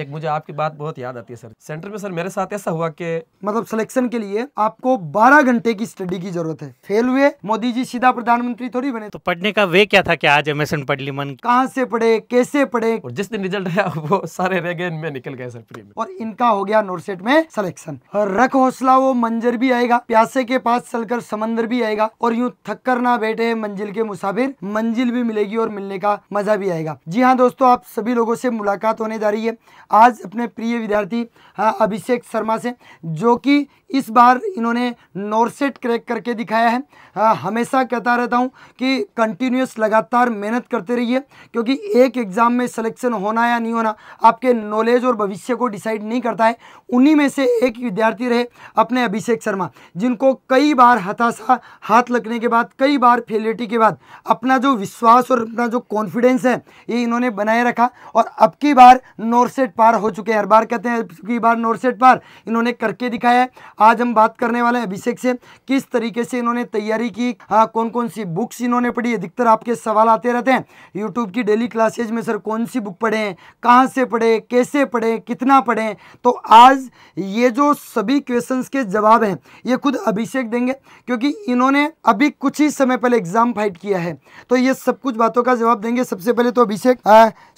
एक मुझे आपकी बात बहुत याद आती है सर सेंटर में सर मेरे साथ ऐसा हुआ कि मतलब सिलेक्शन के लिए आपको 12 घंटे की स्टडी की जरूरत है फेल हुए मोदी जी सीधा प्रधानमंत्री थोड़ी बने तो पढ़ने का वे क्या था कि आज एम एस एन पढ़ ली मन कहाँ से पढ़े कैसे पढ़े और जिस दिन रिजल्ट आया वो सारे रह गए इनमें निकल गए सर फ्री में और इनका हो गया नोरसेट में सिलेक्शन रख हौसला वो मंजर भी आएगा प्यासे के पास चलकर समंदर भी आएगा और यूँ थक कर ना बैठे मंजिल के मुसाफिर मंजिल भी मिलेगी और मिलने का मजा भी आएगा जी हाँ दोस्तों आप सभी लोगों से मुलाकात होने जा रही है आज अपने प्रिय विद्यार्थी हाँ, अभिषेक शर्मा से जो कि इस बार इन्होंने नॉर्सेट क्रैक करके दिखाया है हाँ, हमेशा कहता रहता हूँ कि कंटिन्यूस लगातार मेहनत करते रहिए क्योंकि एक एग्ज़ाम में सिलेक्शन होना या नहीं होना आपके नॉलेज और भविष्य को डिसाइड नहीं करता है उन्हीं में से एक विद्यार्थी रहे अपने अभिषेक शर्मा जिनको कई बार हताशा हाथ लगने के बाद कई बार फेलिटी के बाद अपना जो विश्वास और अपना जो कॉन्फिडेंस है ये इन्होंने बनाए रखा और अब की बार नॉर्सेट सेट पार हो चुके हैं हर बार कहते हैं कि बार नोट सेट पार इन्होंने करके दिखाया है आज हम बात करने वाले हैं अभिषेक से किस तरीके से इन्होंने तैयारी की हाँ कौन कौन सी बुक्स इन्होंने पढ़ी अधिकतर आपके सवाल आते रहते हैं यूट्यूब की डेली क्लासेज में सर कौन सी बुक पढ़े कहाँ से पढ़े कैसे पढ़े कितना पढ़े तो आज ये जो सभी क्वेश्चन के जवाब हैं ये खुद अभिषेक देंगे क्योंकि इन्होंने अभी कुछ ही समय पहले एग्जाम फाइट किया है तो ये सब कुछ बातों का जवाब देंगे सबसे पहले तो अभिषेक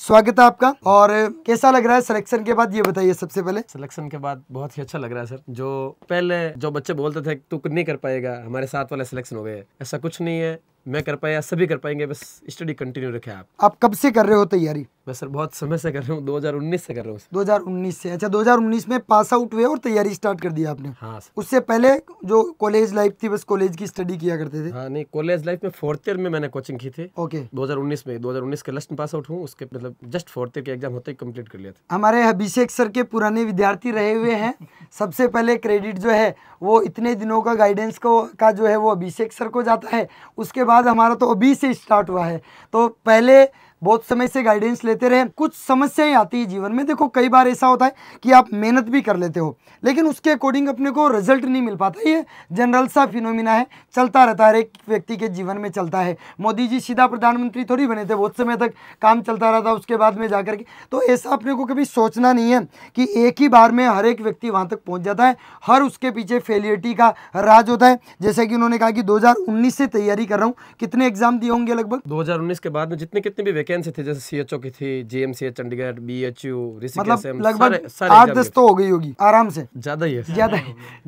स्वागत है आपका और कैसा लग रहा है है सिलेक्शन के बाद ये बताइए सबसे पहले सिलेक्शन के बाद बहुत ही अच्छा लग रहा है सर जो पहले जो बच्चे बोलते थे तू नहीं कर पाएगा हमारे साथ वाला सिलेक्शन हो गए ऐसा कुछ नहीं है मैं कर पाया सभी कर पाएंगे बस स्टडी कंटिन्यू रखे आप आप कब से कर रहे हो तैयारी मैं सर बहुत समय से कर रहा हूँ 2019 से कर रहा हूँ 2019 से अच्छा 2019 में पास आउट हुए और तैयारी स्टार्ट कर दी आपने हाँ सर। उससे पहले जो कॉलेज लाइफ थी बस कॉलेज की स्टडी किया करते थे हाँ नहीं कॉलेज लाइफ में फोर्थ ईयर में मैंने कोचिंग की थी ओके दो में दो के लास्ट में पास आउट हूँ उसके मतलब जस्ट फोर्थ ईयर के एग्जाम होते ही कम्प्लीट कर लिया था हमारे अभिषेक सर के पुराने विद्यार्थी रहे हुए हैं सबसे पहले क्रेडिट जो है वो इतने दिनों का गाइडेंस को का जो है वो अभिषेक सर को जाता है उसके बाद बाद हमारा तो बीस से स्टार्ट हुआ है तो पहले बहुत समय से गाइडेंस लेते रहे कुछ समस्याएं आती है जीवन में देखो कई बार ऐसा होता है कि आप मेहनत भी कर लेते हो लेकिन उसके अकॉर्डिंग अपने को रिजल्ट नहीं मिल पाता ये जनरल सा फिनोमिना है चलता रहता है हर एक व्यक्ति के जीवन में चलता है मोदी जी सीधा प्रधानमंत्री थोड़ी बने थे बहुत समय तक काम चलता रहता उसके बाद में जाकर के तो ऐसा अपने को कभी सोचना नहीं है कि एक ही बार में हर एक व्यक्ति वहाँ तक पहुँच जाता है हर उसके पीछे फेलियरिटी का राज होता है जैसे कि उन्होंने कहा कि 2019 से तैयारी कर रहा हूँ कितने एग्जाम दिए होंगे लगभग 2019 के बाद में जितने कितने भी वैकेंसी वैकेंसी थी जैसे सी एच ओ की थी जीएमसीएच चंडीगढ़ बीएचयू मतलब लगभग आठ दस तो हो गई होगी आराम से ज्यादा ही ज्यादा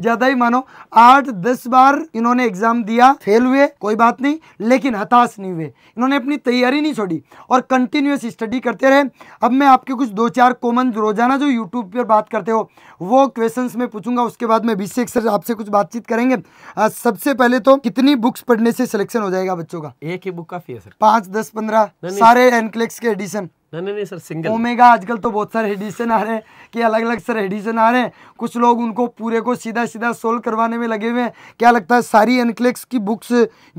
ज्यादा ही मानो आठ दस बार इन्होंने एग्जाम दिया फेल हुए कोई बात नहीं लेकिन हताश नहीं हुए इन्होंने अपनी तैयारी नहीं छोड़ी और कंटिन्यूस स्टडी करते रहे अब मैं आपके कुछ दो चार कॉमन रोजाना जो यूट्यूब पर बात करते हो वो क्वेश्चन में पूछूंगा उसके बाद में अभिषेक सर आपसे कुछ बातचीत करेंगे सबसे पहले तो कितनी बुक्स पढ़ने से सिलेक्शन हो जाएगा बच्चों का एक ही बुक काफी है सर पाँच दस पंद्रह सारे एनक्लेक्स के एडिशन नहीं नहीं सर सिंगल ओमेगा आजकल तो बहुत सारे एडिशन आ रहे हैं कि अलग अलग सर एडिशन आ रहे हैं कुछ लोग उनको पूरे को सीधा सीधा सोल्व करवाने में लगे हुए हैं क्या लगता है सारी एनक्लेक्स की बुक्स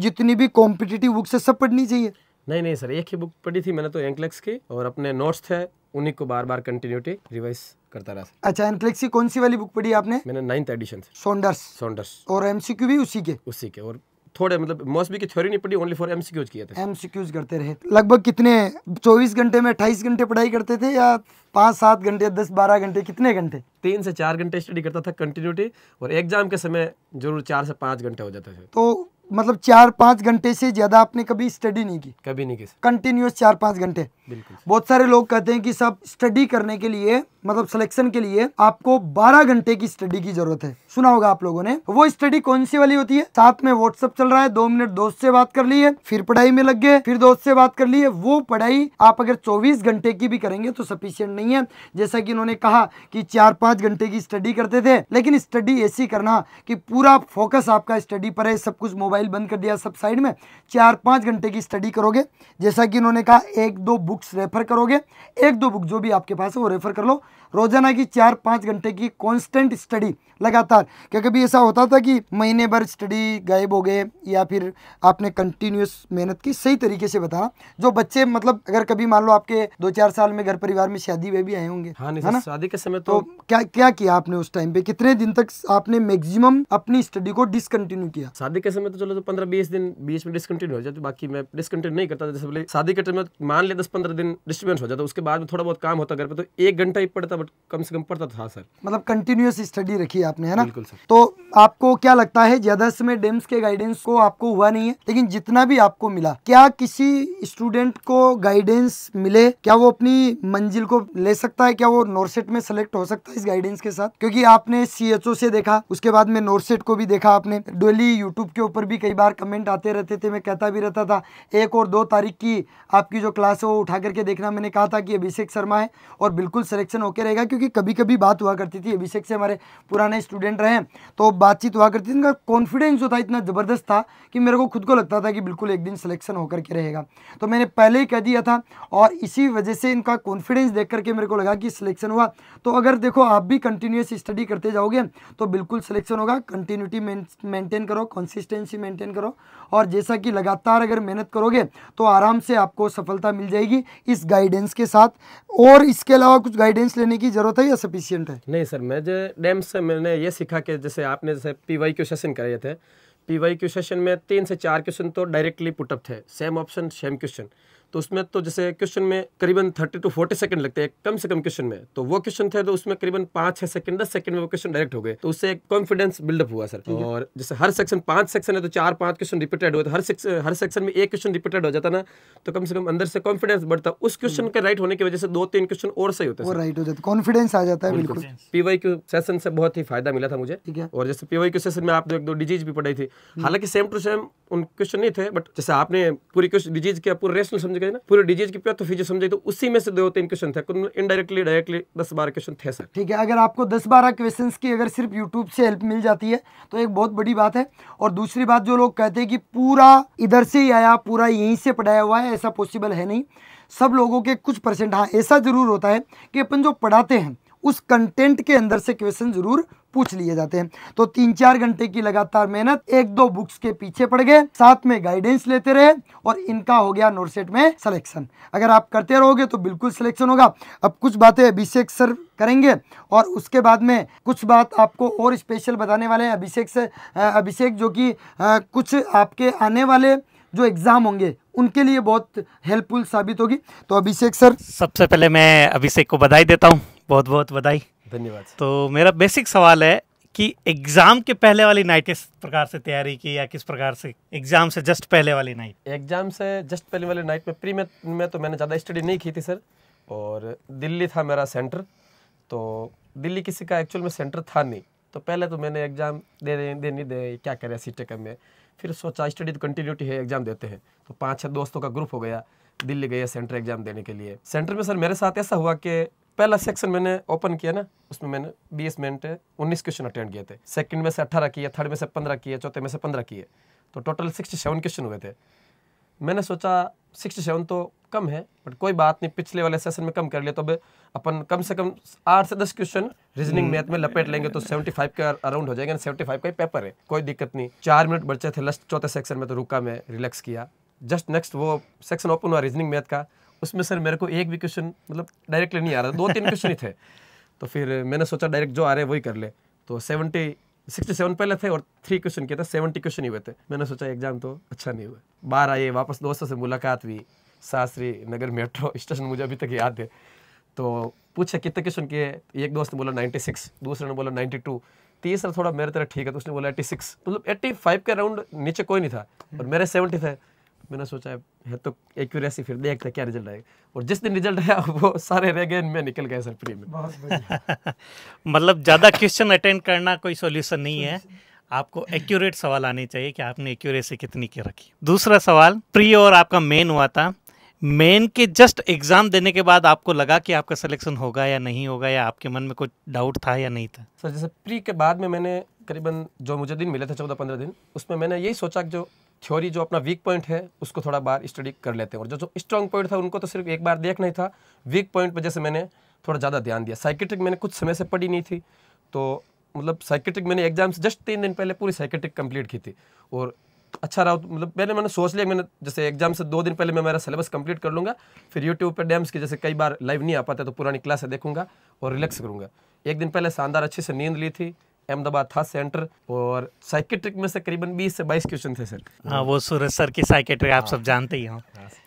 जितनी भी कॉम्पिटिटिव बुक्स है सब पढ़नी चाहिए नहीं नहीं सर एक ही बुक पढ़ी थी मैंने तो एनक्लेक्स की और अपने नोट्स थे उन्हीं को बार बार कंटिन्यूटी रिवाइज करता रहा अच्छा एनक्लेक्स की कौन सी वाली बुक पढ़ी आपने मैंने नाइन्थ एडिशन सोंडर्स सोंडर्स और एमसीक्यू भी उसी के उसी के और थोड़े मतलब मौसमी की थ्योरी नहीं पढ़ी ओनली फॉर एमसीक्यूज किया था एमसीक्यूज करते रहे लगभग कितने 24 घंटे में 28 घंटे पढ़ाई करते थे या पाँच सात घंटे दस बारह घंटे कितने घंटे तीन से चार घंटे स्टडी करता था कंटिन्यूटी और एग्जाम के समय जरूर चार से पाँच घंटे हो जाते थे तो मतलब चार पाँच घंटे से ज़्यादा आपने कभी स्टडी नहीं की कभी नहीं की कंटिन्यूस चार पाँच घंटे बहुत सारे लोग कहते हैं कि सब स्टडी करने के लिए मतलब सिलेक्शन के लिए आपको बारह घंटे की स्टडी की जरूरत है सुना होगा आप लोगों ने वो स्टडी कौन सी वाली होती है साथ में व्हाट्सअप चल रहा है दो मिनट दोस्त से बात कर ली है फिर पढ़ाई में लग गए फिर दोस्त से बात कर ली है वो पढ़ाई आप अगर चौबीस घंटे की भी करेंगे तो सफिशियंट नहीं है जैसा की उन्होंने कहा कि चार पांच घंटे की स्टडी करते थे लेकिन स्टडी ऐसी करना की पूरा फोकस आपका स्टडी पर है सब कुछ मोबाइल मोबाइल बंद कर दिया सब साइड में चार पाँच घंटे की स्टडी करोगे जैसा कि इन्होंने कहा एक दो बुक्स रेफर करोगे एक दो बुक जो भी आपके पास है वो रेफर कर लो रोजाना की चार पाँच घंटे की कॉन्स्टेंट स्टडी लगातार क्या कभी ऐसा होता था कि महीने भर स्टडी गायब हो गए या फिर आपने कंटिन्यूस मेहनत की सही तरीके से बताना जो बच्चे मतलब अगर कभी मान लो आपके दो चार साल में घर परिवार में शादी में भी आए होंगे हाँ शादी के समय तो, तो क्या क्या किया आपने उस टाइम पे कितने दिन तक आपने मैक्सिमम अपनी स्टडी को डिसकंटिन्यू किया शादी के समय तो चलो चलो तो पंद्रह बीस दिन बीच में डिसकंटिन्यू हो जाए बाकी मैं डिसकंटिन्यू नहीं करता जैसे बोले शादी के टाइम में मान लिया दस पंद्रह दिन डिस्टर्बेंस हो जाता उसके बाद में थोड़ा बहुत काम होता घर पर तो एक घंटा ही पड़ता बट कम से कम पड़ता था हाँ सर मतलब कंटिन्यूस स्टडी रखी आपने है ना बिल्कुल सर तो आपको क्या लगता है ज्यादा समय डेम्स के गाइडेंस को आपको हुआ नहीं है लेकिन जितना भी आपको मिला क्या किसी स्टूडेंट को गाइडेंस मिले क्या वो अपनी मंजिल को ले सकता है क्या वो नोरसेट में सेलेक्ट हो सकता है इस गाइडेंस के साथ क्योंकि आपने सी से देखा उसके बाद में नोरसेट को भी देखा आपने डेली यूट्यूब के ऊपर भी कई बार कमेंट आते रहते थे मैं कहता भी रहता था एक और दो तारीख की आपकी जो क्लास है वो उठा करके देखना मैंने कहा था कि अभिषेक शर्मा है और बिल्कुल सिलेक्शन होकर रहेगा क्योंकि कभी कभी बात हुआ करती थी अभिषेक से हमारे पुराने स्टूडेंट रहे तो बातचीत हुआ करती थी उनका कॉन्फिडेंस जो था इतना ज़बरदस्त था कि मेरे को खुद को लगता था कि बिल्कुल एक दिन सिलेक्शन होकर के रहेगा तो मैंने पहले ही कह दिया था और इसी वजह से इनका कॉन्फिडेंस देख करके मेरे को लगा कि सिलेक्शन हुआ तो अगर देखो आप भी कंटिन्यूस स्टडी करते जाओगे तो बिल्कुल सिलेक्शन होगा कंटिन्यूटी मेंटेन करो कंसिस्टेंसी कंसिस्टेंसी मेंटेन करो और जैसा कि लगातार अगर मेहनत करोगे तो आराम से आपको सफलता मिल जाएगी इस गाइडेंस के साथ और इसके अलावा कुछ गाइडेंस लेने की जरूरत है या सफिशियंट है नहीं सर मैं जो डैम से मैंने ये सीखा कि जैसे आपने जैसे पी वाई क्यू सेशन कराए थे पी वाई क्यू सेशन में तीन से चार क्वेश्चन तो डायरेक्टली पुटअप थे सेम ऑप्शन सेम क्वेश्चन तो उसमें तो जैसे क्वेश्चन में करीबन थर्टी टू फोर्टी सेकंड लगते हैं कम से कम क्वेश्चन में तो वो क्वेश्चन थे तो उसमें करीबन पांच छह सेकंड दस सेकंड में वो क्वेश्चन डायरेक्ट हो गए तो उससे एक कॉन्फिडेंस बिल्डअप हुआ सर और जैसे हर सेक्शन पांच सेक्शन है तो चार पांच क्वेश्चन रिपीटेड हुए तो हर सेक्शन हर सेक्शन में एक क्वेश्चन रिपीटेड हो जाता ना तो कम से कम अंदर से कॉन्फिडेंस बढ़ता उस क्वेश्चन हम्म। के राइट होने की वजह से दो तीन क्वेश्चन और सही होते राइट हो जाते कॉन्फिडेंस आ जाता है बिल्कुल पीवाई क्यू सेशन से बहुत ही फायदा मिला था मुझे ठीक है और जैसे पीवाई क्यू सेशन में आपने एक दो डिजीज भी पढ़ाई थी हम्म। हालांकि सेम टू सेम उन क्वेश्चन नहीं थे बट जैसे आपने पूरी क्वेश्चन डिजीज किया पूरे रेशनल समझ समझ गए ना पूरे डिजीज की प्यार तो फिजियो समझे तो उसी में से दो तीन क्वेश्चन थे इनडायरेक्टली डायरेक्टली दस बारह क्वेश्चन थे सर ठीक है अगर आपको दस बारह क्वेश्चन की अगर सिर्फ यूट्यूब से हेल्प मिल जाती है तो एक बहुत बड़ी बात है और दूसरी बात जो लोग कहते हैं कि पूरा इधर से ही आया पूरा यहीं से पढ़ाया हुआ है ऐसा पॉसिबल है नहीं सब लोगों के कुछ परसेंट हाँ ऐसा ज़रूर होता है कि अपन जो पढ़ाते हैं उस कंटेंट के अंदर से क्वेश्चन जरूर पूछ लिए जाते हैं तो तीन चार घंटे की लगातार मेहनत एक दो बुक्स के पीछे पड़ गए साथ में गाइडेंस लेते रहे और इनका हो गया नोटसेट में सिलेक्शन अगर आप करते रहोगे तो बिल्कुल सिलेक्शन होगा अब कुछ बातें अभिषेक सर करेंगे और उसके बाद में कुछ बात आपको और स्पेशल बताने वाले हैं अभिषेक से अभिषेक जो कि कुछ आपके आने वाले जो एग्ज़ाम होंगे उनके लिए बहुत हेल्पफुल साबित होगी तो अभिषेक सर सबसे पहले मैं अभिषेक को बधाई देता हूँ बहुत बहुत बधाई धन्यवाद तो मेरा बेसिक सवाल है कि एग्जाम के पहले वाली नाइट किस प्रकार से तैयारी की या किस प्रकार से एग्जाम से जस्ट पहले वाली नाइट एग्जाम से जस्ट पहले वाली नाइट में प्री में, में तो मैंने ज़्यादा स्टडी नहीं की थी सर और दिल्ली था मेरा सेंटर तो दिल्ली किसी का एक्चुअल में सेंटर था नहीं तो पहले तो मैंने एग्ज़ाम दे दे देनी दे क्या करें सी टेकअप e में फिर सोचा स्टडी तो कंटिन्यूटी है एग्ज़ाम देते हैं तो पाँच छः दोस्तों का ग्रुप हो गया दिल्ली गया सेंटर एग्ज़ाम देने के लिए सेंटर में सर मेरे साथ ऐसा हुआ कि पहला सेक्शन मैंने ओपन किया ना उसमें मैंने बीस मिनट उन्नीस क्वेश्चन अटेंड किए थे सेकंड में से अट्ठारह किए थर्ड में से पंद्रह किए चौथे में से पंद्रह किए तो टोटल सिक्सटी सेवन क्वेश्चन हुए थे मैंने सोचा सिक्सटी सेवन तो कम है बट कोई बात नहीं पिछले वाले सेशन में कम कर लिया तो अब अपन कम से कम आठ से दस क्वेश्चन रीजनिंग मैथ में लपेट लेंगे तो सेवेंटी फाइव के अराउंड हो जाएगा सेवेंटी फाइव का ही पेपर है कोई दिक्कत नहीं चार मिनट बचे थे लास्ट चौथे सेक्शन में तो रुका मैं रिलैक्स किया जस्ट नेक्स्ट वो सेक्शन ओपन हुआ रीजनिंग मैथ का उसमें सर मेरे को एक भी क्वेश्चन मतलब डायरेक्टली नहीं आ रहा दो तीन क्वेश्चन ही थे तो फिर मैंने सोचा डायरेक्ट जो आ रहे वही कर ले तो सेवेंटी सिक्सटी सेवन पहले थे और थ्री क्वेश्चन किए थे सेवेंटी क्वेश्चन ही हुए थे मैंने सोचा एग्जाम तो अच्छा नहीं हुआ बाहर आए वापस दोस्तों से मुलाकात हुई सासरी नगर मेट्रो स्टेशन मुझे अभी तक याद है तो पूछे कितने क्वेश्चन किए एक दोस्त ने बोला नाइन्टी सिक्स दूसरे ने बोला नाइन्टी टू तीसरा थोड़ा मेरे तरह ठीक है तो उसने बोला एट्टी सिक्स मतलब एट्टी फाइव के राउंड नीचे कोई नहीं था और मेरे सेवेंटी थे मैंने सोचा है है तो एक्यूरेसी फिर देखते क्या रिजल्ट आएगा और जिस दिन रिजल्ट आया वो सारे रह गए इनमें निकल गए सर फ्री में मतलब ज़्यादा क्वेश्चन अटेंड करना कोई सोल्यूशन नहीं है आपको एक्यूरेट सवाल आने चाहिए कि आपने एक्यूरेसी कितनी की रखी दूसरा सवाल प्री और आपका मेन हुआ था मेन के जस्ट एग्जाम देने के बाद आपको लगा कि आपका सिलेक्शन होगा या नहीं होगा या आपके मन में कुछ डाउट था या नहीं था सर जैसे प्री के बाद में मैंने करीबन जो मुझे दिन मिले थे चौदह पंद्रह दिन उसमें मैंने यही सोचा कि जो थ्योरी जो अपना वीक पॉइंट है उसको थोड़ा बार स्टडी कर लेते हैं और जो जो स्ट्रॉन्ग पॉइंट था उनको तो सिर्फ एक बार देखना ही था वीक पॉइंट वजह से मैंने थोड़ा ज़्यादा ध्यान दिया साइकेट्रिक मैंने कुछ समय से पढ़ी नहीं थी तो मतलब साइकेट्रिक मैंने एग्जाम से जस्ट तीन दिन पहले पूरी साइकेट्रिक कंप्लीट की थी और अच्छा रहा मतलब पहले मैंने सोच लिया मैंने जैसे एग्जाम से दो दिन पहले मैं मेरा सिलेबस कंप्लीट कर लूँगा फिर यूट्यूब पर डैम्स की जैसे कई बार लाइव नहीं आ पाता तो पुरानी क्लासें देखूँगा और रिलैक्स करूँगा एक दिन पहले शानदार अच्छे से नींद ली थी अहमदाबाद था सेंटर और साइकेट्रिक में से करीबन 20 से 22 क्वेश्चन थे सर हाँ वो सूरज सर की साइकेट्रिक आप सब हाँ। जानते ही हो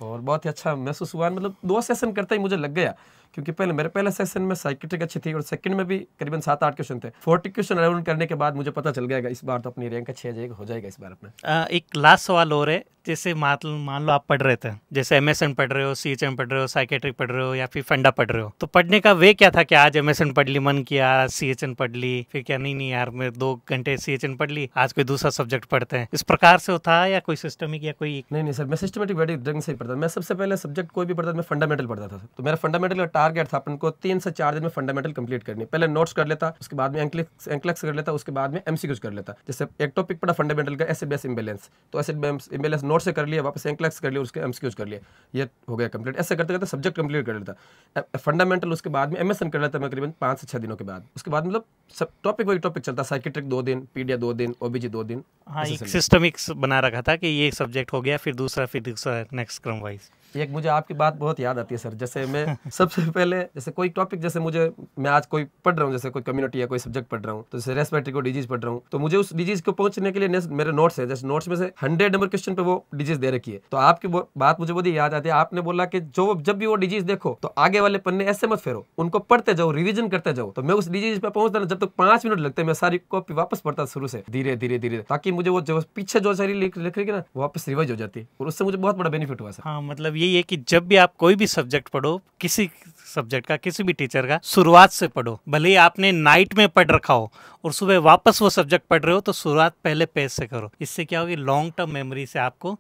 और बहुत ही अच्छा महसूस हुआ मतलब दो सेशन करते ही मुझे लग गया क्योंकि पहले मेरे पहले सेशन में साइकेट्रिक अच्छी थी और सेकंड में भी करीबन सात आठ क्वेश्चन थे फोर्टी क्वेश्चन अराउंड करने के बाद मुझे पता चल गया इस बार तो अपनी रैंक का जाएगा हो जाएगा इस बार अपना एक लास्ट सवाल और है जैसे मान लो आप पढ़ रहे थे जैसे एम पढ़ रहे हो सी पढ़ रहे हो साइकेट्रिक पढ़ रहे हो या फिर फंडा पढ़ रहे हो तो पढ़ने का वे क्या था कि आज एम पढ़ ली मन किया सी पढ़ ली फिर क्या नहीं नहीं यार मैं दो घंटे सी पढ़ ली आज कोई दूसरा सब्जेक्ट पढ़ते हैं इस प्रकार से होता है या कोई सिस्टमिक या कोई नहीं नहीं सर मैं सिस्टमेटिक ढंग से ही पढ़ता मैं सबसे पहले सब्जेक्ट कोई भी पढ़ता मैं फंडामेंटल पढ़ता था तो मेरा फंडामेंटल का टारगेट था अपन को तीन से चार दिन में फंडामेंटल कंप्लीट करनी पहले नोट्स कर लेता उसके बाद में एंक्लिक्स कर लेता उसके बाद में एमसीक्यूज कर लेता जैसे एक टॉपिक पड़ा फंडामेंटल का एसिड बेस इम्बेलेंस तो एसिड इम्बेलेंस नोट से कर लिया वापस एंक्लिक्स कर लिया उसके एमसीक्यूज कर लिया ये हो गया कंप्लीट ऐसे करते करते सब्जेक्ट कंप्लीट कर लेता फंडामेंटल उसके बाद में एम कर लेता मैं करीबन पाँच से छः दिनों के बाद उसके बाद मतलब सब टॉपिक वही टॉपिक चलता साइकेट्रिक दो दिन पीडिया दो दिन ओबीजी दो दिन हाँ एक सिस्टम बना रखा था कि ये सब्जेक्ट हो गया फिर दूसरा फिर दूसरा नेक्स्ट क्रम वाइज एक मुझे आपकी बात बहुत याद आती है सर जैसे मैं सबसे पहले जैसे कोई टॉपिक जैसे मुझे मैं आज कोई पढ़ रहा हूँ जैसे कोई कम्युनिटी या कोई सब्जेक्ट पढ़ रहा हूँ तो जैसे रेस्पिरेटरी को डिजीज पढ़ रहा हूँ तो मुझे उस डिजीज को पहुंचने के लिए मेरे नोट्स है जैसे नोट्स में से हंड्रेड नंबर क्वेश्चन पे वो डिजीज दे रखी है तो आपकी बात मुझे बहुत याद आती है आपने बोला कि जो जब भी वो डिजीज देखो तो आगे वाले पन्ने ऐसे मत फेरो उनको पढ़ते जाओ रिविजन करते जाओ तो मैं उस डिजीज पे पहुंचता ना जब तक पांच मिनट लगते मैं सारी कॉपी वापस पढ़ता शुरू से धीरे धीरे धीरे ताकि मुझे वो जो पीछे जो सारी लिख रही है ना वापस रिवाइज हो जाती और उससे मुझे बहुत बड़ा बेनिफिट हुआ सर हाँ मतलब यही है कि जब भी आप कोई भी सब्जेक्ट पढ़ो किसी सब्जेक्ट का किसी भी टीचर का शुरुआत से पढ़ो भले ही आपने नाइट में पढ़ रखा हो और सुबह वापस वो सब्जेक्ट पढ़ रहे हो तो शुरुआत पहले पेज से करो इससे क्या होगी लॉन्ग टर्म मेमोरी से आपको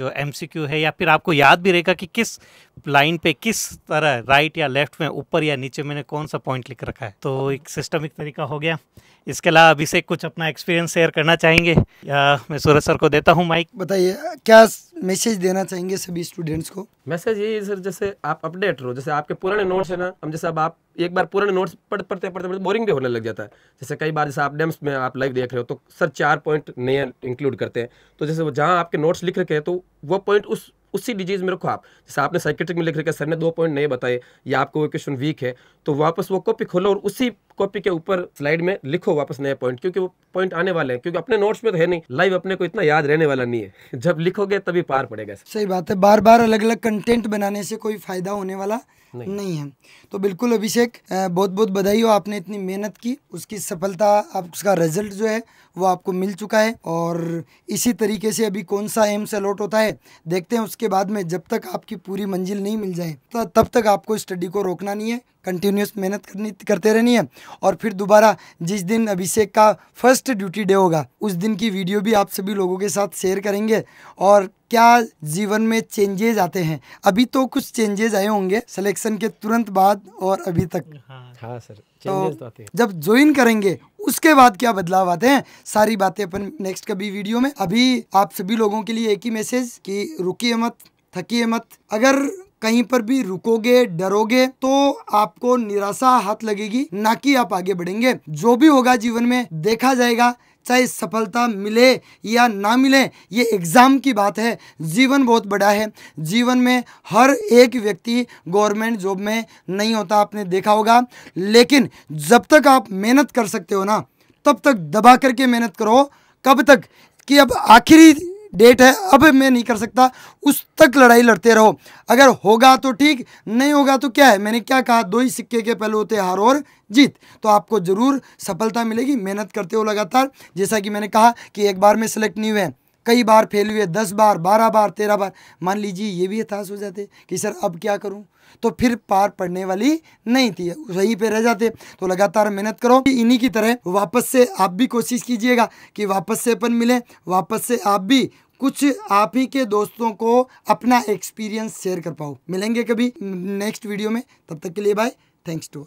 जो एम है या फिर आपको याद भी रहेगा कि किस लाइन पे किस तरह राइट या लेफ्ट में ऊपर या नीचे मैंने कौन सा पॉइंट लिख रखा है तो एक सिस्टमिक तरीका हो गया इसके अलावा अभी से कुछ अपना एक्सपीरियंस शेयर करना चाहेंगे या मैं सूरज सर को देता हूँ माइक बताइए क्या मैसेज देना चाहेंगे सभी स्टूडेंट्स को मैसेज यही है सर जैसे आप अपडेट रहो जैसे आपके पुराने नोट्स है ना हम जैसे अब आप एक बार पुराने नोट्स पढ़ पढ़ते पढ़ते पढ़ते बोरिंग भी होने लग जाता है जैसे कई बार जैसे आप डेम्स में आप लाइव देख रहे हो तो सर चार पॉइंट नए इंक्लूड करते हैं तो जैसे वो जहाँ आपके नोट्स लिख रखे हैं तो वो पॉइंट उस उसी डिजीज़ में रखो आप जैसे आपने साइकेट्रिक में लिख रखा सर ने दो पॉइंट नए बताए या आपको वो क्वेश्चन वीक है तो वापस वो कॉपी खोलो और उसी कॉपी के ऊपर स्लाइड में लिखो वापस नए पॉइंट क्योंकि वो पॉइंट आने वाले हैं क्योंकि अपने नोट्स में तो है नहीं लाइव अपने को इतना याद रहने वाला नहीं है जब लिखोगे तभी पार पड़ेगा सही बात है बार बार अलग अलग कंटेंट बनाने से कोई फायदा होने वाला नहीं, नहीं है तो बिल्कुल अभिषेक बहुत बहुत बधाई हो आपने इतनी मेहनत की उसकी सफलता आप उसका रिजल्ट जो है वो आपको मिल चुका है और इसी तरीके से अभी कौन सा एम्स अलॉट होता है देखते हैं उसके उसके बाद में जब तक आपकी पूरी मंजिल नहीं मिल जाए तो तब तक आपको स्टडी को रोकना नहीं है कंटिन्यूस मेहनत करनी करते रहनी है और फिर दोबारा जिस दिन अभिषेक का फर्स्ट ड्यूटी डे होगा उस दिन की वीडियो भी आप सभी लोगों के साथ शेयर करेंगे और क्या जीवन में चेंजेज आते हैं अभी तो कुछ चेंजेज आए होंगे सिलेक्शन के तुरंत बाद और अभी तक हाँ, हाँ सर तो, तो आते हैं। जब ज्वाइन करेंगे उसके बाद क्या बदलाव आते हैं सारी बातें अपन नेक्स्ट कभी वीडियो में अभी आप सभी लोगों के लिए एक ही मैसेज कि रुकी मत थकी मत अगर कहीं पर भी रुकोगे डरोगे तो आपको निराशा हाथ लगेगी ना कि आप आगे बढ़ेंगे जो भी होगा जीवन में देखा जाएगा चाहे सफलता मिले या ना मिले ये एग्ज़ाम की बात है जीवन बहुत बड़ा है जीवन में हर एक व्यक्ति गवर्नमेंट जॉब में नहीं होता आपने देखा होगा लेकिन जब तक आप मेहनत कर सकते हो ना तब तक दबा करके मेहनत करो कब तक कि अब आखिरी डेट है अब मैं नहीं कर सकता उस तक लड़ाई लड़ते रहो अगर होगा तो ठीक नहीं होगा तो क्या है मैंने क्या कहा दो ही सिक्के के पहलू होते हार और जीत तो आपको ज़रूर सफलता मिलेगी मेहनत करते हो लगातार जैसा कि मैंने कहा कि एक बार में सेलेक्ट नहीं हुए हैं कई बार फेल हुए दस बार बारह बार तेरह बार मान लीजिए ये भी एहसास हो जाते कि सर अब क्या करूं तो फिर पार पड़ने वाली नहीं थी वहीं पे रह जाते तो लगातार मेहनत करो इन्हीं की तरह वापस से आप भी कोशिश कीजिएगा कि वापस से अपन मिले वापस से आप भी कुछ आप ही के दोस्तों को अपना एक्सपीरियंस शेयर कर पाओ मिलेंगे कभी नेक्स्ट वीडियो में तब तक के लिए बाय थैंक्स टू